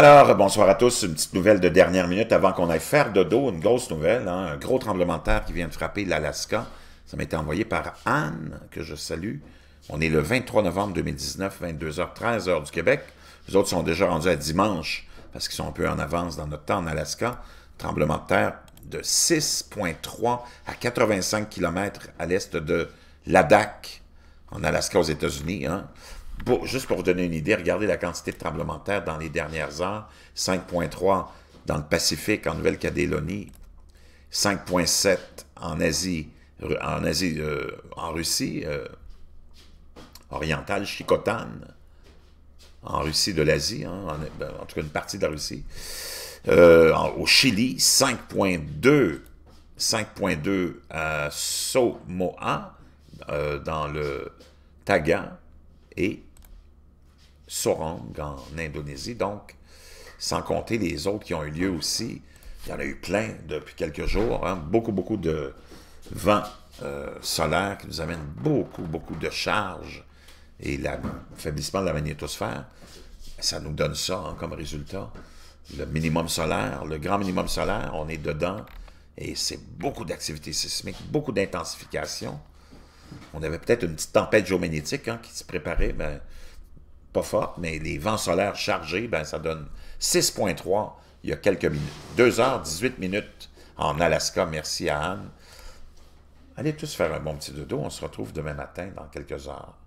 Alors, bonsoir à tous. Une petite nouvelle de dernière minute avant qu'on aille faire de dos. Une grosse nouvelle, hein. un gros tremblement de terre qui vient de frapper l'Alaska. Ça m'a été envoyé par Anne, que je salue. On est le 23 novembre 2019, 22h13, heure du Québec. Les autres sont déjà rendus à dimanche parce qu'ils sont un peu en avance dans notre temps en Alaska. Tremblement de terre de 6,3 à 85 km à l'est de Ladakh, en Alaska, aux États-Unis. Hein juste pour vous donner une idée, regardez la quantité de tremblements de terre dans les dernières heures. 5.3 dans le Pacifique, en Nouvelle-Calédonie. 5.7 en Asie, en, Asie, euh, en Russie euh, orientale, Chicotane, En Russie de l'Asie, hein, en, ben, en, tout cas une partie de la Russie. Euh, au Chili, 5.2 5.2 à Somoa, dans le Taga, et Sorong, en Indonésie, donc, sans compter les autres qui ont eu lieu aussi. Il y en a eu plein depuis quelques jours. Hein. Beaucoup, beaucoup de vent solaires euh, solaire qui nous amène beaucoup, beaucoup de charges et l'affaiblissement de la magnétosphère. Ça nous donne ça hein, comme résultat. Le minimum solaire, le grand minimum solaire, on est dedans et c'est beaucoup d'activité sismique, beaucoup d'intensification. On avait peut-être une petite tempête géomagnétique hein, qui se préparait, mais pas fort, mais les vents solaires chargés, ben, ça donne 6,3 il y a quelques minutes. 2 heures, 18 minutes en Alaska. Merci à Anne. Allez tous faire un bon petit dodo. On se retrouve demain matin dans quelques heures.